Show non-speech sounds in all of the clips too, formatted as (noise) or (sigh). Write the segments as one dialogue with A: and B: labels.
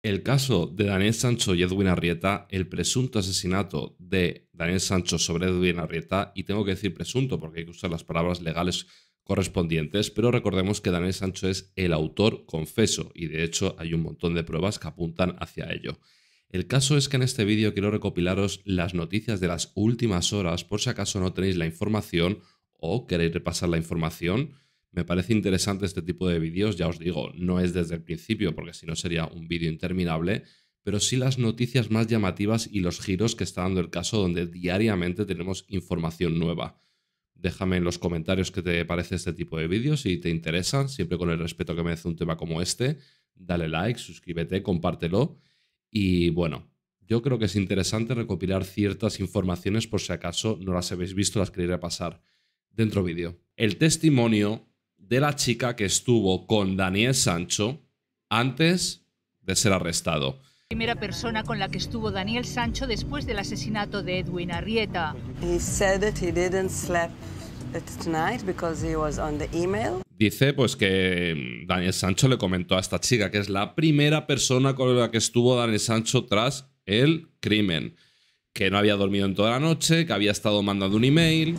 A: El caso de Daniel Sancho y Edwin Arrieta, el presunto asesinato de Daniel Sancho sobre Edwin Arrieta, y tengo que decir presunto porque hay que usar las palabras legales correspondientes, pero recordemos que Daniel Sancho es el autor confeso y de hecho hay un montón de pruebas que apuntan hacia ello. El caso es que en este vídeo quiero recopilaros las noticias de las últimas horas por si acaso no tenéis la información o queréis repasar la información me parece interesante este tipo de vídeos, ya os digo, no es desde el principio porque si no sería un vídeo interminable, pero sí las noticias más llamativas y los giros que está dando el caso donde diariamente tenemos información nueva. Déjame en los comentarios qué te parece este tipo de vídeos, si te interesan, siempre con el respeto que merece un tema como este. Dale like, suscríbete, compártelo y bueno, yo creo que es interesante recopilar ciertas informaciones por si acaso no las habéis visto, las queréis pasar dentro vídeo. El testimonio de la chica que estuvo con Daniel Sancho antes de ser arrestado.
B: Primera persona con la que estuvo Daniel Sancho después del asesinato de Edwin Arrieta.
A: Dice pues que mm, Daniel Sancho le comentó a esta chica que es la primera persona con la que estuvo Daniel Sancho tras el crimen, que no había dormido en toda la noche, que había estado mandando un email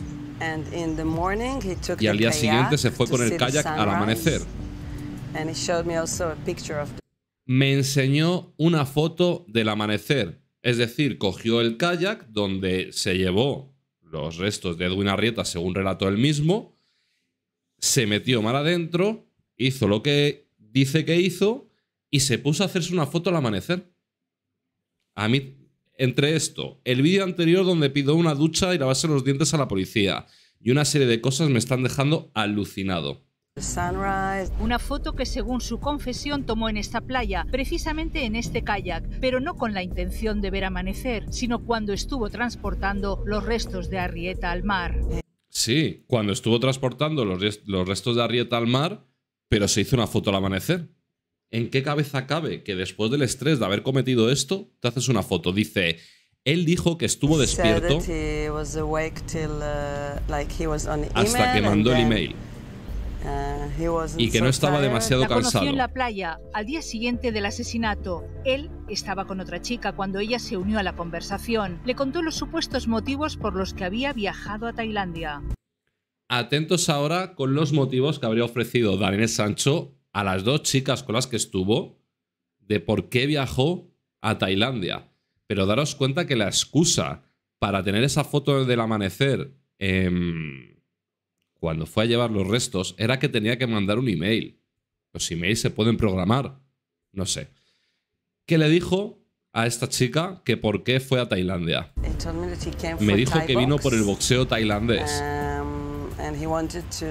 C: y al día siguiente se fue con el kayak al amanecer.
A: Me enseñó una foto del amanecer, es decir, cogió el kayak donde se llevó los restos de Edwin Arrieta, según relató él mismo, se metió mal adentro, hizo lo que dice que hizo y se puso a hacerse una foto al amanecer. A mí entre esto, el vídeo anterior donde pidió una ducha y lavarse los dientes a la policía y una serie de cosas me están dejando alucinado.
B: Una foto que según su confesión tomó en esta playa, precisamente en este kayak, pero no con la intención de ver amanecer, sino cuando estuvo transportando los restos de Arrieta al mar.
A: Sí, cuando estuvo transportando los, los restos de Arrieta al mar, pero se hizo una foto al amanecer en qué cabeza cabe que después del estrés de haber cometido esto, te haces una foto. Dice, él dijo que estuvo despierto
D: uh,
B: hasta que mandó el email. Uh, y que no estaba demasiado cansado. en la playa al día siguiente del asesinato. Él estaba con otra chica cuando ella se unió a la conversación. Le contó los supuestos motivos por los que había viajado a Tailandia.
A: Atentos ahora con los motivos que habría ofrecido Daniel Sancho a las dos chicas con las que estuvo de por qué viajó a Tailandia. Pero daros cuenta que la excusa para tener esa foto del amanecer em, cuando fue a llevar los restos era que tenía que mandar un email. Los emails se pueden programar. No sé. ¿Qué le dijo a esta chica que por qué fue a Tailandia?
C: Me dijo que vino por el
A: boxeo tailandés.
C: Ah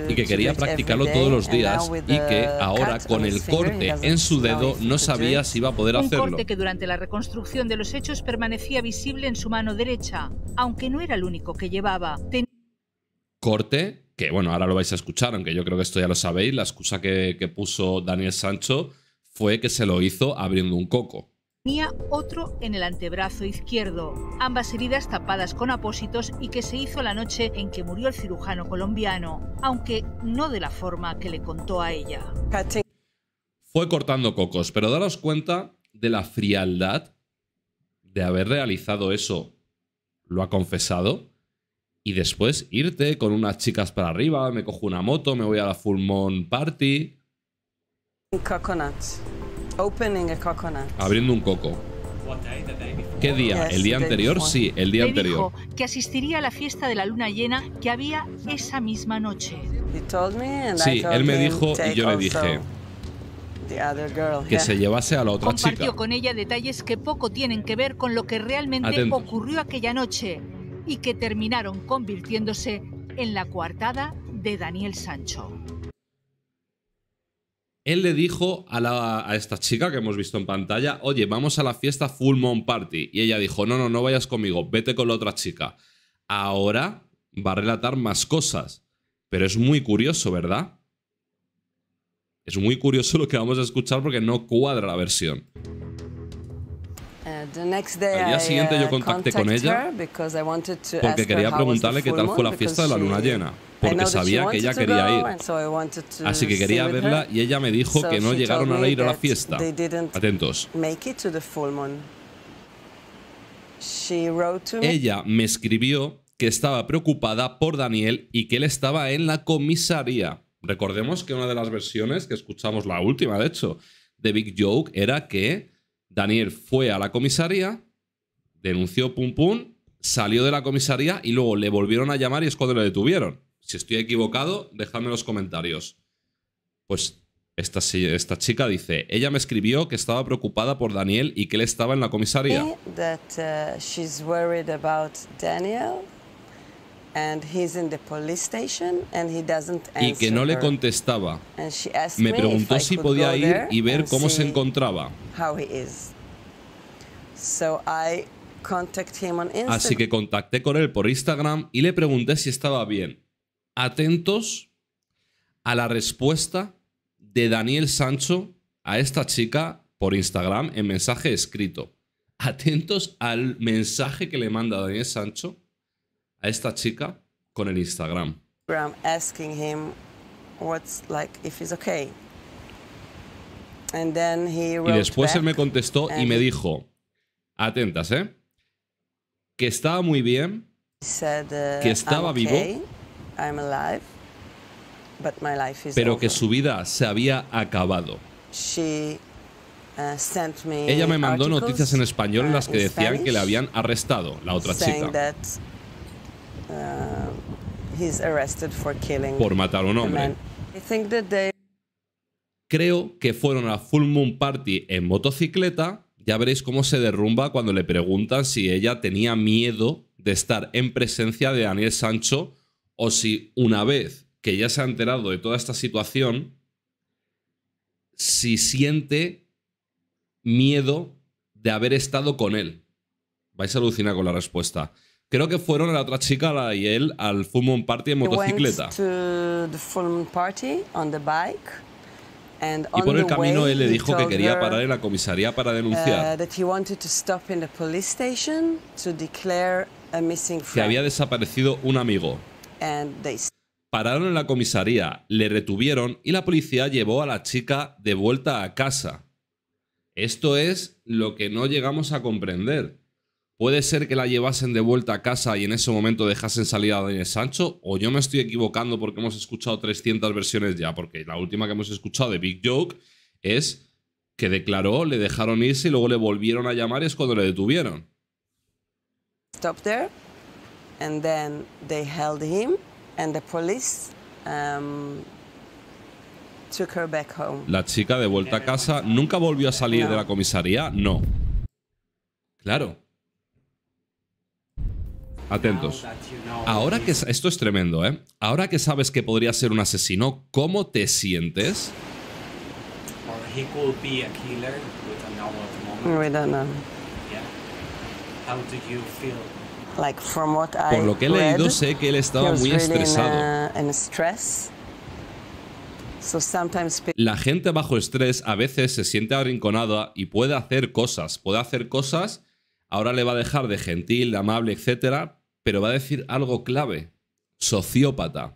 C: y que quería practicarlo todos
A: los días y que ahora con el corte en su dedo no sabía si iba a poder hacerlo. Un corte que
B: durante la reconstrucción de los hechos permanecía visible en su mano derecha, aunque no era el único que llevaba.
A: Corte que, bueno, ahora lo vais a escuchar, aunque yo creo que esto ya lo sabéis, la excusa que puso Daniel Sancho fue que se lo hizo abriendo un coco.
B: Tenía otro en el antebrazo izquierdo, ambas heridas tapadas con apósitos y que se hizo la noche en que murió el cirujano colombiano, aunque no de la forma que le contó a ella.
A: Fue cortando cocos, pero daros cuenta de la frialdad de haber realizado eso. Lo ha confesado. Y después irte con unas chicas para arriba, me cojo una moto, me voy a la Full Moon Party. Abriendo un coco. ¿Qué día? ¿El día anterior? Sí, el día anterior.
B: Dijo que asistiría a la fiesta de la luna llena que había esa misma noche. Sí, él
A: me dijo y yo le dije que se llevase a la otra chica. Compartió
B: con ella detalles que poco tienen que ver con lo que realmente ocurrió aquella noche y que terminaron convirtiéndose en la coartada de Daniel Sancho
A: él le dijo a, esta chica que hemos visto en pantalla, oye, vamos a la fiesta Full Moon Party. Y ella dijo, no, no, no vayas conmigo, vete con la otra chica. Ahora va a relatar más cosas. Pero es muy curioso, ¿verdad? Es muy curioso lo que vamos a escuchar porque no cuadra la versión.
C: Uh, Al día siguiente yo uh, contacté con ella porque quería preguntarle qué tal fue la fiesta de la luna llena porque sabía que ella quería ir. Así que quería verla y ella me dijo que no llegaron a ir a la fiesta. Atentos. Ella
A: me escribió que estaba preocupada por Daniel y que él estaba en la comisaría. Recordemos que una de las versiones que escuchamos, la última de hecho, de Big Joke era que Daniel fue a la comisaría, denunció Pum Pum, salió de la comisaría y luego le volvieron a llamar y es cuando le detuvieron. Si estoy equivocado, dejadme en los comentarios. Pues esta, esta, chica dice, ella me escribió que estaba preocupada por Daniel y que él estaba en la comisaría. y que no le contestaba.
C: me preguntó si podía ir y ver cómo se
A: encontraba. Así que contacté con él por Instagram y le pregunté si estaba bien atentos a la respuesta de Daniel Sancho a esta chica por Instagram en mensaje escrito. Atentos al mensaje que le manda Daniel Sancho a esta chica con el Instagram.
C: y después él me contestó y me
A: dijo, atentas, ¿eh? Que estaba muy bien,
C: uh, que estaba vivo pero que
A: su vida se había acabado.
C: Uh, ella me mandó noticias en
A: español en uh, las que decían que le habían arrestado, la otra chica.
C: Uh, por
A: matar a un hombre. Creo que fueron a Full Moon Party en motocicleta. Ya veréis cómo se derrumba cuando le preguntan si ella tenía miedo de estar en presencia de Daniel Sancho o si una vez que ya se ha enterado de toda esta situación, si siente miedo de haber estado con él. Vais a alucinar con la respuesta. Creo que fueron la otra chica la, y él al Full Moon Party en motocicleta. Y
C: por el camino él le dijo que quería parar
A: en la comisaría para denunciar.
C: Uh, que
A: había desaparecido un amigo. Pararon en la comisaría, le retuvieron y la policía llevó a la chica de vuelta a casa. Esto es lo que no llegamos a comprender. Puede ser que la llevasen de vuelta a casa y en ese momento dejasen salir a Daniel Sancho, o yo me estoy equivocando porque hemos escuchado 300 versiones ya, porque la última que hemos escuchado de Big Joke es que declaró, le dejaron irse y luego le volvieron a llamar y es cuando le detuvieron.
C: Stop there and then they held him and the police um, took her back home.
A: La chica de vuelta a casa nunca volvió a salir de la comisaría, no. Claro. Atentos. Ahora que esto es tremendo, ¿eh? Ahora que sabes que podría ser un asesino, ¿cómo te sientes?
C: Por lo que he leído, sé que él estaba muy estresado.
A: La gente bajo estrés a veces se siente arrinconada y puede hacer cosas. Puede hacer cosas, ahora le va a dejar de gentil, de amable, etc. Pero va a decir algo clave. Sociópata.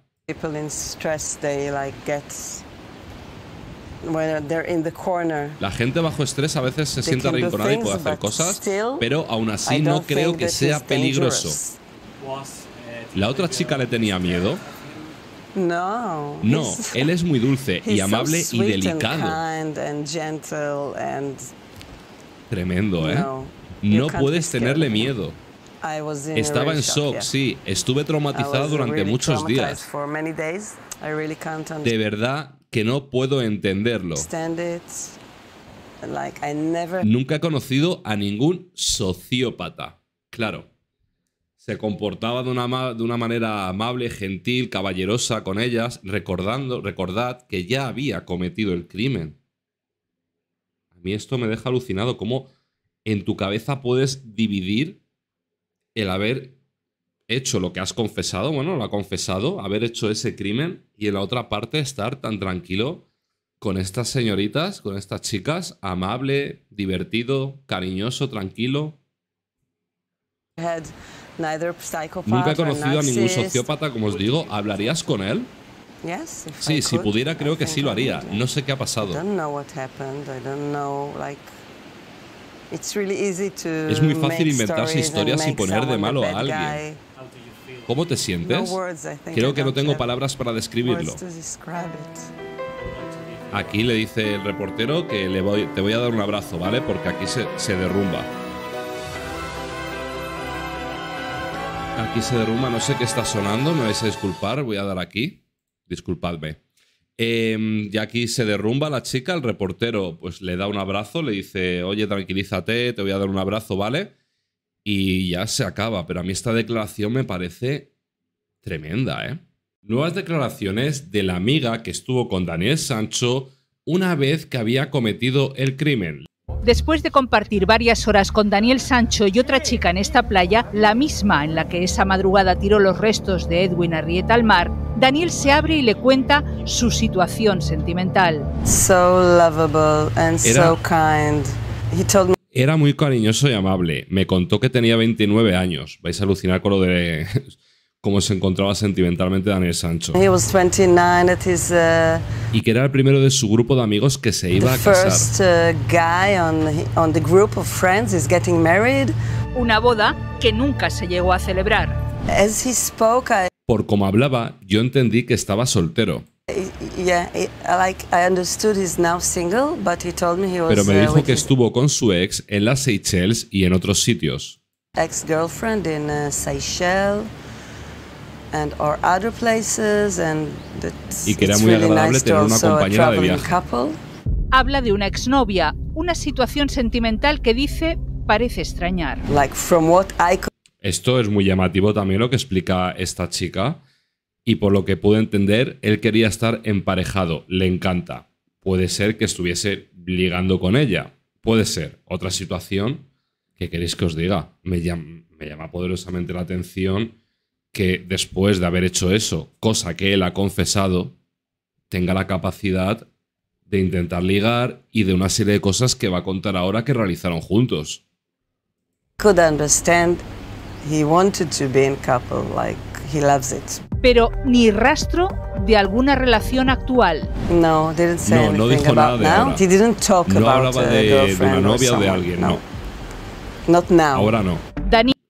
A: La gente bajo estrés a veces se siente arrinconada y puede hacer cosas, pero aún así no creo que sea peligroso. ¿La otra chica le tenía miedo?
C: No, (laughs)
A: él es muy dulce y amable y delicado. Tremendo, ¿eh? No puedes tenerle miedo. Estaba en shock, sí. Estuve traumatizada durante muchos días. De verdad que no puedo entenderlo. Nunca he conocido a ningún sociópata. Claro. Se comportaba de una, de una manera amable, gentil, caballerosa con ellas, recordando, recordad que ya había cometido el crimen. A mí esto me deja alucinado, cómo en tu cabeza puedes dividir el haber hecho lo que has confesado, bueno, lo ha confesado, haber hecho ese crimen y en la otra parte estar tan tranquilo con estas señoritas, con estas chicas, amable, divertido, cariñoso, tranquilo.
C: Nunca he conocido a ningún sociópata,
A: como os digo, ¿hablarías con él?
C: Sí, si pudiera creo que sí lo haría.
A: No sé qué ha pasado.
C: Es muy fácil inventarse historias y poner de malo a alguien.
A: ¿Cómo te sientes? Creo que no tengo palabras para describirlo. Aquí le dice el reportero que le voy, te voy a dar un abrazo, ¿vale? Porque aquí se, se derrumba. Aquí se derrumba, no sé qué está sonando, me vais a disculpar, voy a dar aquí. Disculpadme. Em, y aquí se derrumba la chica, el reportero pues le da un abrazo, le dice, oye, tranquilízate, te voy a dar un abrazo, ¿vale? Y ya se acaba, pero a mí esta declaración me parece tremenda, ¿eh? Nuevas declaraciones de la amiga que estuvo con Daniel Sancho una vez que había cometido el crimen.
B: Después de compartir varias horas con Daniel Sancho y otra chica en esta playa, la misma en la que esa madrugada tiró los restos de Edwin Arrieta al mar, Daniel se abre y le cuenta su situación sentimental.
A: Era muy cariñoso y amable. Me contó que tenía 29 años. Vais a alucinar con lo de cómo se encontraba sentimentalmente Daniel Sancho. Uh, y que era el primero de su grupo de amigos que se iba a casar.
B: Uh, Una boda que nunca se llegó a celebrar.
A: Por como hablaba, yo entendí que estaba soltero.
C: Pero me uh, dijo
A: que estuvo con su ex en las Seychelles y en otros sitios.
C: Ex-girlfriend Seychelles
A: y que era muy agradable tener una compañera de viaje.
B: Habla de una exnovia, una situación sentimental que dice parece extrañar.
A: Esto es muy llamativo también lo que explica esta chica y por lo que pude entender, él quería estar emparejado, le encanta. Puede ser que estuviese ligando con ella, puede ser otra situación que queréis que os diga. Me llama, me llama poderosamente la atención que después de haber hecho eso, cosa que él ha confesado, tenga la capacidad de intentar ligar y de una serie de cosas que va a contar ahora que realizaron juntos.
B: Pero ni rastro de alguna relación actual. No,
A: no, dijo nada de ahora.
C: No hablaba de una novia o de alguien, no.
B: Ahora
A: no.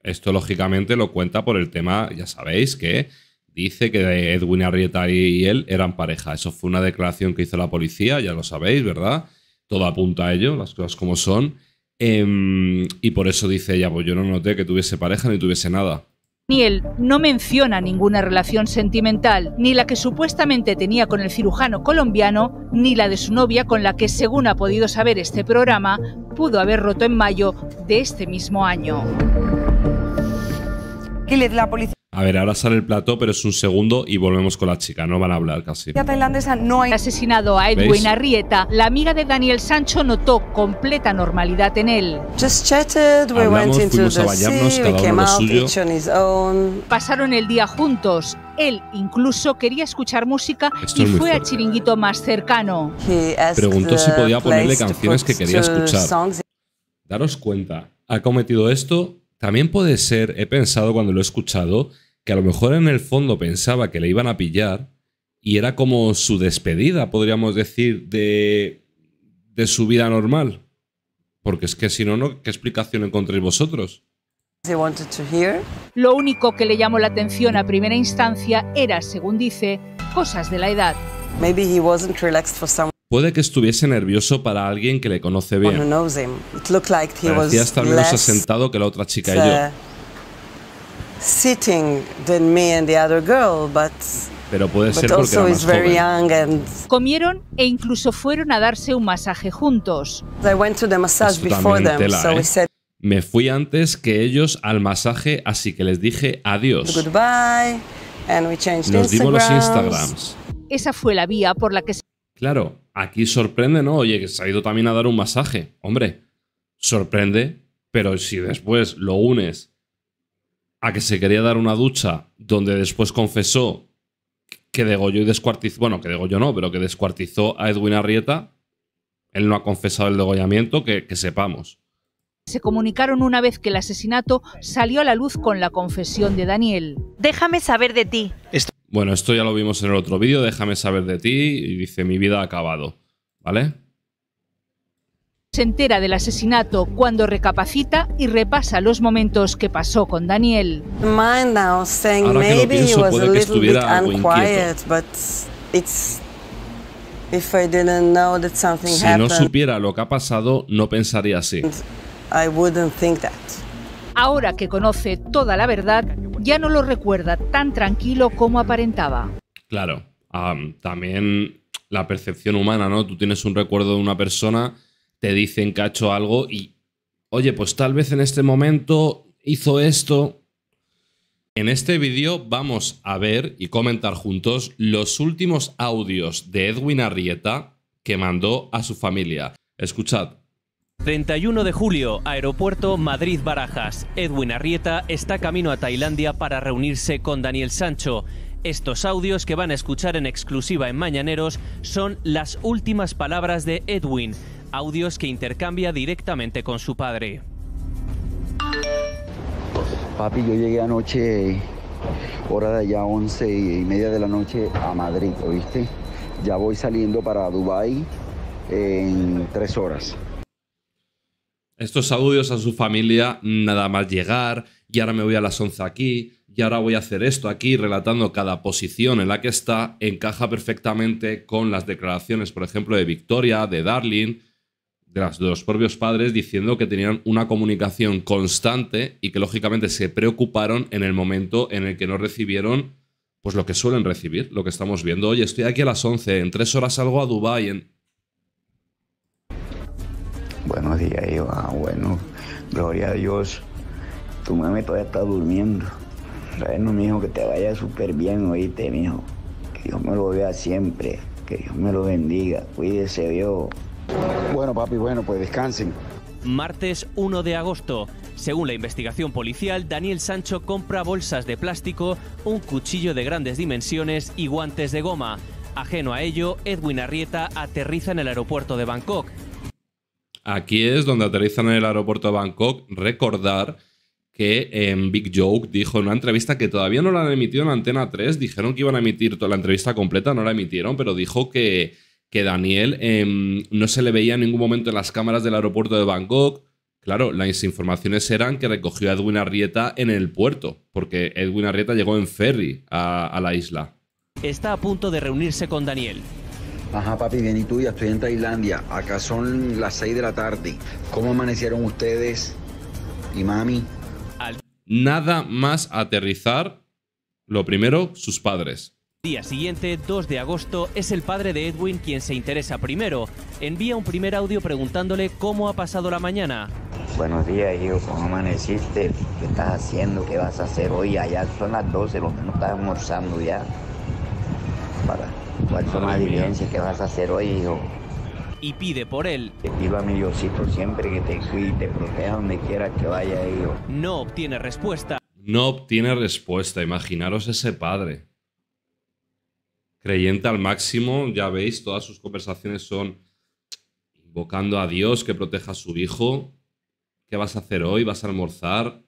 A: Esto lógicamente lo cuenta por el tema, ya sabéis, que dice que Edwin Arrieta y él eran pareja. Eso fue una declaración que hizo la policía, ya lo sabéis, ¿verdad? Todo apunta a ello, las cosas como son. Em, y por eso dice ella, pues yo no noté que tuviese pareja ni tuviese nada.
B: Ni él no menciona ninguna relación sentimental, ni la que supuestamente tenía con el cirujano colombiano, ni la de su novia con la que, según ha podido saber este programa, pudo haber roto en mayo de este mismo año la policía.
A: A ver, ahora sale el plato, pero es un segundo y volvemos con la chica. No van a hablar casi. La
B: tailandesa no ha asesinado a Edwin Arrieta. La amiga de Daniel Sancho notó completa normalidad en él. Hablamos, Pasaron el día juntos. Él incluso quería escuchar música y fue al chiringuito más cercano. Preguntó si podía ponerle canciones que quería escuchar.
A: Daros cuenta, ha cometido esto también puede ser, he pensado cuando lo he escuchado, que a lo mejor en el fondo pensaba que le iban a pillar y era como su despedida, podríamos decir, de, su vida normal. Porque es que si no, no, ¿qué explicación encontréis vosotros?
B: Lo único que le llamó la atención a primera instancia era, según dice, cosas de la edad.
A: Puede que estuviese nervioso para alguien que le conoce bien.
C: Parecía estar menos
A: asentado que la otra chica y yo. Pero puede ser porque era más
C: joven.
B: Comieron e incluso fueron a darse un masaje juntos.
A: Me fui antes que ellos al masaje, así que les dije adiós.
B: Nos dimos los Instagrams. Esa fue la vía por la que
A: Claro, aquí sorprende, ¿no? Oye, que se ha ido también a dar un masaje. Hombre, sorprende, pero si después lo unes a que se quería dar una ducha, donde después confesó que degolló y descuartizó, bueno, que degolló no, pero que descuartizó a Edwin Arrieta, él no ha confesado el degollamiento, que, sepamos.
B: Se comunicaron una vez que el asesinato salió a la luz con la confesión de Daniel. Déjame saber de ti.
A: Bueno, esto ya lo vimos en el otro vídeo, déjame saber de ti y dice mi vida ha acabado, ¿vale?
B: Se entera del asesinato cuando recapacita y repasa los momentos que pasó con Daniel. si no
A: supiera lo que ha pasado, no pensaría así.
B: Ahora que conoce toda la verdad, ya no lo recuerda tan tranquilo como aparentaba.
A: Claro, también la percepción humana, ¿no? Tú tienes un recuerdo de una persona, te dicen que ha hecho algo y, oye, pues tal vez en este momento hizo esto. En este vídeo vamos a ver y comentar juntos los últimos audios de Edwin Arrieta que mandó a su familia. Escuchad. 31 de julio,
D: Aeropuerto Madrid Barajas. Edwin Arrieta está camino a Tailandia para reunirse con Daniel Sancho. Estos audios que van a escuchar en exclusiva en Mañaneros son las últimas palabras de Edwin, audios que intercambia directamente con su padre.
B: Papi, yo llegué anoche,
A: hora de allá 11 y media de la noche a Madrid, ¿oíste? Ya voy saliendo para Dubái en tres horas estos audios a su familia nada más llegar, y ahora me voy a las 11 aquí, y ahora voy a hacer esto aquí, relatando cada posición en la que está, encaja perfectamente con las declaraciones, por ejemplo, de Victoria, de Darling, de, los propios padres, diciendo que tenían una comunicación constante y que lógicamente se preocuparon en el momento en el que no recibieron pues lo que suelen recibir, lo que estamos viendo. hoy. estoy aquí a las 11, en tres horas salgo a Dubái, en
B: Buenos días, Iván. Ah, bueno, gloria a Dios. Tu mami todavía está durmiendo. Bueno, mijo, que te vaya súper bien, oíste, mijo. Que Dios me lo vea siempre. Que Dios me lo bendiga. Cuídese, Dios. Bueno, papi, bueno, pues descansen.
D: Martes 1 de agosto. Según la investigación policial, Daniel Sancho compra bolsas de plástico, un cuchillo de grandes dimensiones y guantes de goma. Ajeno a ello, Edwin Arrieta aterriza en el aeropuerto de Bangkok.
A: Aquí es donde aterrizan en el aeropuerto de Bangkok. Recordar que en em, Big Joke dijo en una entrevista que todavía no la han emitido en Antena 3, dijeron que iban a emitir toda la entrevista completa, no la emitieron, pero dijo que, Daniel em, no se le veía en ningún momento en las cámaras del aeropuerto de Bangkok. Claro, las informaciones eran que recogió a Edwin Arrieta en el puerto, porque Edwin Arrieta llegó en ferry a la isla.
D: Está a punto de reunirse con Daniel. Ajá,
A: papi, bien, ¿y tú? Ya estoy en Tailandia. Acá son las 6 de la tarde. ¿Cómo amanecieron ustedes y mami? Nada más aterrizar, lo primero, sus padres. Día
D: siguiente, 2 de agosto, es el padre de Edwin quien se interesa primero. Envía un primer audio preguntándole cómo ha pasado la mañana.
A: Buenos
B: días, hijo. ¿Cómo amaneciste? ¿Qué estás haciendo? ¿Qué vas a hacer hoy? Allá son las 12, lo menos estás almorzando ya. Para ¿Cuáles son las que vas a hacer hoy,
A: hijo?
D: Y pide por él. Te pido mi Diosito siempre que te cuide, te proteja donde quiera que vaya, hijo. No obtiene respuesta.
A: No obtiene respuesta, imaginaros ese padre. Creyente al máximo, ya veis, todas sus conversaciones son invocando a Dios que proteja a su hijo. ¿Qué vas a hacer hoy? ¿Vas a almorzar?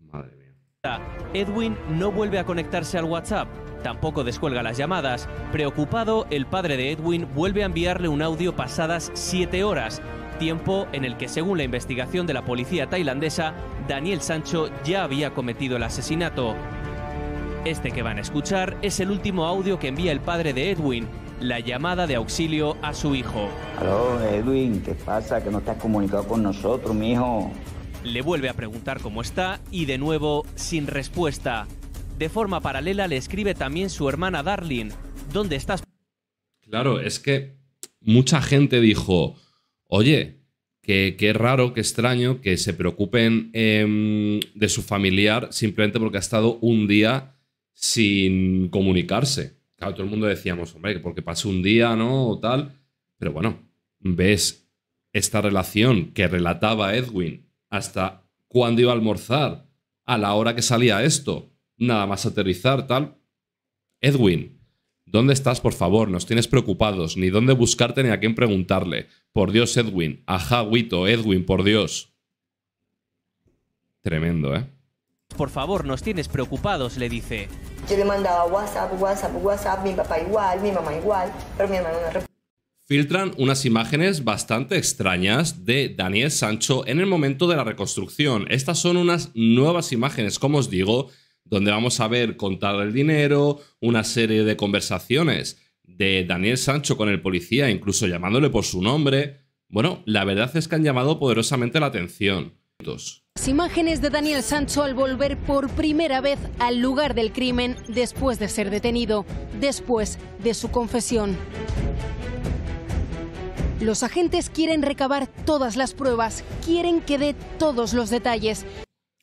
A: Madre
D: mía. Edwin no vuelve a conectarse al WhatsApp. Tampoco descuelga las llamadas. Preocupado, el padre de Edwin vuelve a enviarle un audio pasadas siete horas, tiempo en el que, según la investigación de la policía tailandesa, Daniel Sancho ya había cometido el asesinato. Este que van a escuchar es el último audio que envía el padre de Edwin, la llamada de auxilio a su hijo. Edwin, ¿qué pasa? Que no estás comunicado con nosotros, mi hijo. Le vuelve a preguntar cómo está y de nuevo sin respuesta. De forma paralela le escribe también su hermana Darlene. ¿dónde estás?
A: Claro, es que mucha gente dijo, oye, que, raro, qué extraño que se preocupen em, de su familiar simplemente porque ha estado un día sin comunicarse. Claro, todo el mundo decíamos, hombre, que porque pasó un día, ¿no? O tal. Pero bueno, ves esta relación que relataba Edwin hasta cuándo iba a almorzar, a la hora que salía esto, Nada más aterrizar, tal. Edwin, ¿dónde estás, por favor? Nos tienes preocupados. Ni dónde buscarte ni a quién preguntarle. Por Dios, Edwin. Ajá, Wito, Edwin, por Dios. Tremendo, ¿eh?
D: Por favor, nos tienes preocupados, le dice. Yo le mandaba WhatsApp, WhatsApp, WhatsApp, mi papá igual, mi mamá igual, pero mi hermano no
A: filtran unas imágenes bastante extrañas de Daniel Sancho en el momento de la reconstrucción. Estas son unas nuevas imágenes, como os digo, donde vamos a ver contar el dinero, una serie de conversaciones de Daniel Sancho con el policía, incluso llamándole por su nombre. Bueno, la verdad es que han llamado poderosamente la atención. Las
E: imágenes de Daniel Sancho al volver por primera vez al lugar del crimen después de ser detenido, después de su confesión. Los agentes quieren recabar todas las pruebas, quieren que dé todos los detalles.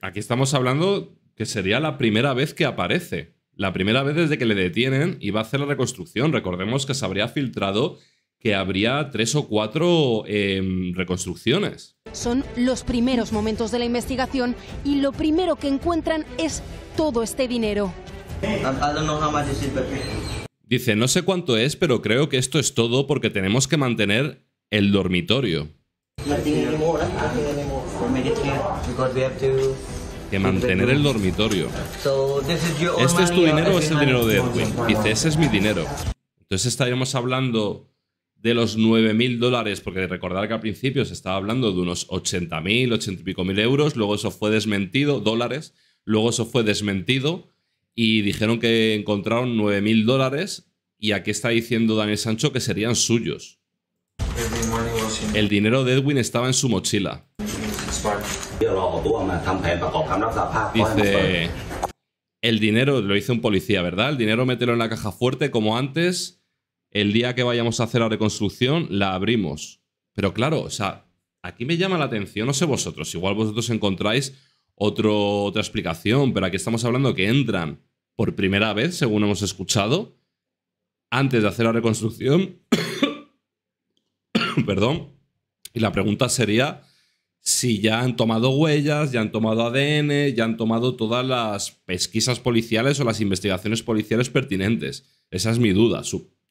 A: Aquí estamos hablando que sería la primera vez que aparece. La primera vez desde que le detienen y va a hacer la reconstrucción. Recordemos que se habría filtrado que habría tres o cuatro em, reconstrucciones.
E: Son los primeros momentos de la investigación y lo primero que encuentran es todo este dinero.
A: Dice, no sé cuánto es, pero creo que esto es todo porque tenemos que mantener el dormitorio que mantener el dormitorio.
D: ¿Este es tu dinero o es el dinero de Edwin? Dice, ese es
A: mi dinero. Entonces estaríamos hablando de los 9.000 dólares, porque recordar que al principio se estaba hablando de unos 80.000, 80 y pico mil euros, luego eso fue desmentido, dólares, luego eso fue desmentido y dijeron que encontraron 9.000 dólares y aquí está diciendo Daniel Sancho que serían suyos. El dinero de Edwin estaba en su mochila. Dice, el dinero lo hizo un policía, ¿verdad? El dinero mételo en la caja fuerte como antes. El día que vayamos a hacer la reconstrucción, la abrimos. Pero claro, o sea, aquí me llama la atención, no sé vosotros, igual vosotros encontráis otra explicación, pero aquí estamos hablando que entran por primera vez, según hemos escuchado, antes de hacer la reconstrucción. Perdón. Y la pregunta sería si ya han tomado huellas, ya han tomado ADN, ya han tomado todas las pesquisas policiales o las investigaciones policiales pertinentes. Esa es mi duda.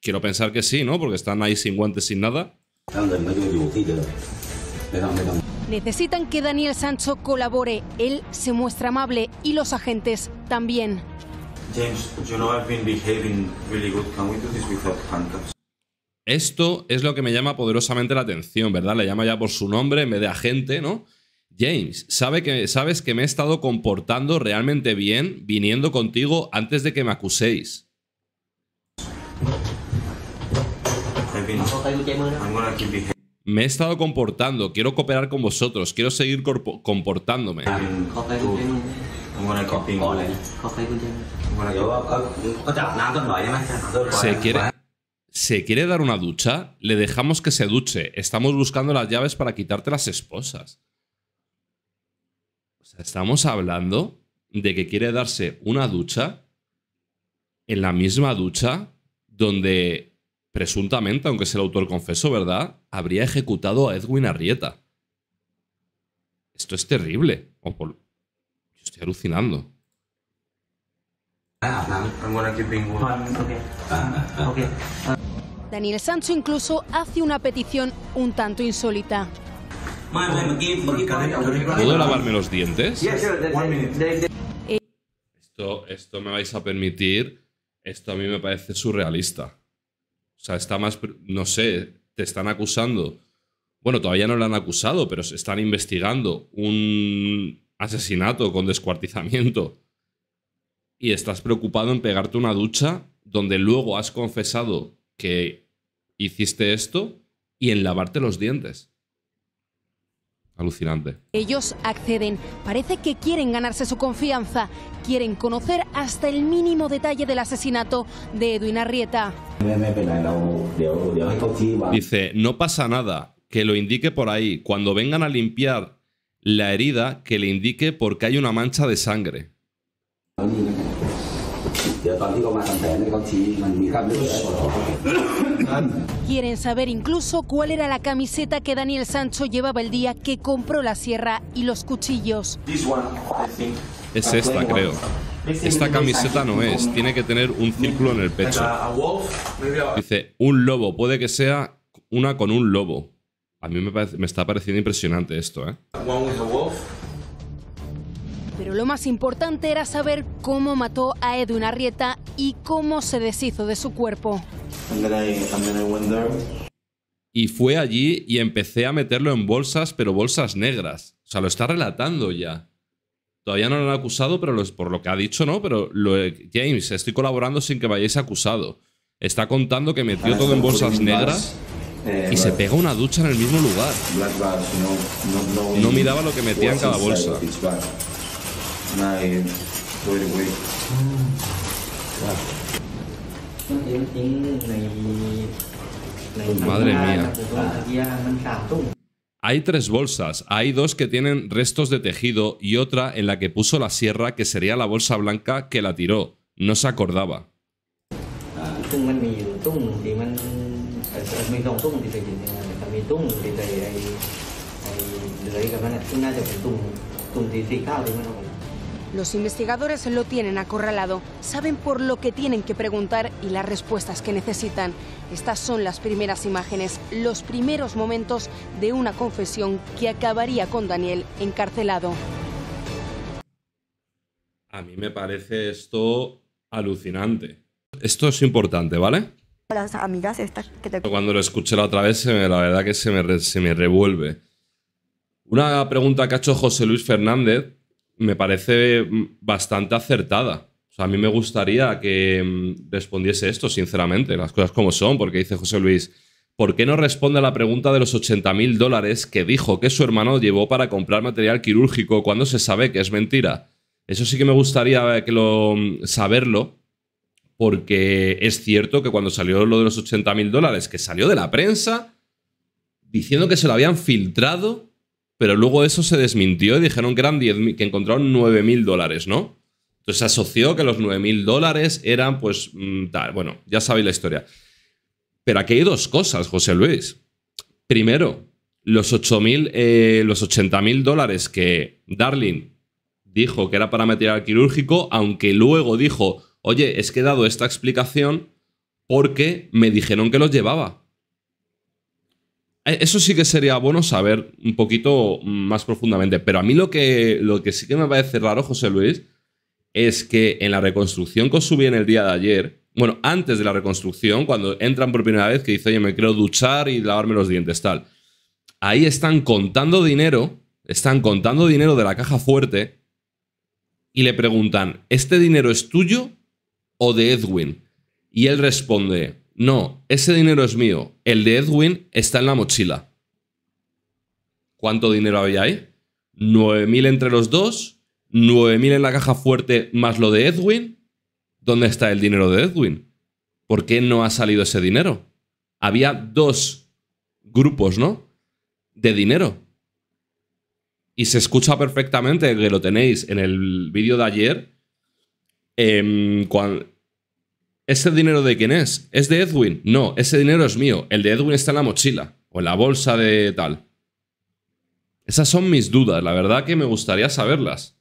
A: Quiero pensar que sí, ¿no? Porque están ahí sin guantes, sin nada.
E: Necesitan que Daniel Sancho colabore. Él se muestra amable y los agentes también.
A: James, you know I've been behaving really good. Can esto es lo que me llama poderosamente la atención, ¿verdad? Le llama ya por su nombre en vez de agente, ¿no? James, sabe que, sabes que me he estado comportando realmente bien viniendo contigo antes de que me acuséis. Me he estado comportando, quiero cooperar con vosotros, quiero seguir comportándome. Se quiere, se quiere dar una ducha, le dejamos que se duche. Estamos buscando las llaves para quitarte las esposas. O sea, estamos hablando de que quiere darse una ducha en la misma ducha donde presuntamente, aunque es el autor confeso, ¿verdad?, habría ejecutado a Edwin Arrieta. Esto es terrible. Yo estoy alucinando.
D: Ah, ah, ah.
E: Daniel Sancho incluso hace una petición un tanto insólita.
A: ¿Puedo lavarme los dientes? Esto, esto me vais a permitir. Esto a mí me parece surrealista. O sea, está más. No sé, te están acusando. Bueno, todavía no lo han acusado, pero se están investigando un asesinato con descuartizamiento y estás preocupado en pegarte una ducha donde luego has confesado que hiciste esto y en lavarte los dientes. Alucinante.
E: Ellos acceden. Parece que quieren ganarse su confianza. Quieren conocer hasta el mínimo detalle del asesinato de Edwin Arrieta.
A: Dice, no pasa nada, que lo indique por ahí. Cuando vengan a limpiar la herida, que le indique porque hay una mancha de sangre.
D: Quieren
E: saber incluso cuál era la camiseta que Daniel Sancho llevaba el día que compró la sierra y los cuchillos.
D: Es esta, creo. Esta camiseta no es,
A: tiene que tener un círculo en el pecho. Dice, un lobo, puede que sea una con un lobo. A mí me, está pareciendo impresionante esto, ¿eh?
E: Pero lo más importante era saber cómo mató a Edwin Arrieta y cómo se deshizo de su cuerpo.
A: y fue allí y empecé a meterlo en bolsas, pero bolsas negras. O sea, lo está relatando ya. Todavía no lo han acusado, pero por lo que ha dicho, no. Pero lo, eh, James, estoy colaborando sin que vayáis acusado. Está contando que metió todo en bolsas negras y se pega una ducha en el mismo lugar. No miraba lo que metía en cada bolsa. Mm. Madre mía. Hay tres bolsas, hay dos que tienen restos de tejido y otra en la que puso la sierra que sería la bolsa blanca que la tiró. No se acordaba.
D: Ah,
E: los investigadores lo tienen acorralado, saben por lo que tienen que preguntar y las respuestas que necesitan. Estas son las primeras imágenes, los primeros momentos de una confesión que acabaría con Daniel encarcelado.
A: A mí me parece esto alucinante. Esto es importante, ¿vale?
D: Las amigas estas que te...
A: Cuando lo escuché la otra vez, la verdad que se me, se me revuelve. Una pregunta que ha hecho José Luis Fernández me parece mm, bastante acertada. a mí me gustaría que mm, respondiese esto, sinceramente, las cosas como son, porque dice José Luis, ¿por qué no responde a la pregunta de los 80 mil dólares que dijo que su hermano llevó para comprar material quirúrgico cuando se sabe que es mentira? Eso sí que me gustaría eh, mm, saberlo, porque es cierto que cuando salió lo de los 80 mil dólares, que salió de la prensa, diciendo que se lo habían filtrado, pero luego eso se desmintió y dijeron que, eran 10, que encontraron 9.000 dólares, ¿no? Entonces se asoció que los 9.000 dólares eran, pues, mm, tal. Bueno, ya sabéis la historia. Pero aquí hay dos cosas, José Luis. Primero, los 8.000, mil, eh, los 80.000 dólares que Darling dijo que era para material quirúrgico, aunque luego dijo, oye, es que he dado esta explicación porque me dijeron que los llevaba. Eh, eso sí que sería bueno saber un poquito más profundamente, pero a mí lo que, lo que sí que me parece raro, José Luis, es que en la reconstrucción que os subí en el día de ayer, bueno, antes de la reconstrucción, cuando entran por primera vez, que dice, oye, me quiero duchar y lavarme los dientes, tal. Ahí están contando dinero, están contando dinero de la caja fuerte y le preguntan, ¿este dinero es tuyo o de Edwin? Y él responde, no, ese dinero es mío, el de Edwin está en la mochila. ¿Cuánto dinero había ahí? 9.000 entre los dos, 9.000 en la caja fuerte más lo de Edwin. ¿Dónde está el dinero de Edwin? ¿Por qué no ha salido ese dinero? Había dos grupos, ¿no? De dinero. Y se escucha perfectamente, que lo tenéis en el vídeo de ayer, em, cuando, ¿Ese dinero de quién es? ¿Es de Edwin? No, ese dinero es mío. El de Edwin está en la mochila o en la bolsa de tal. Esas son mis dudas, la verdad que me gustaría saberlas.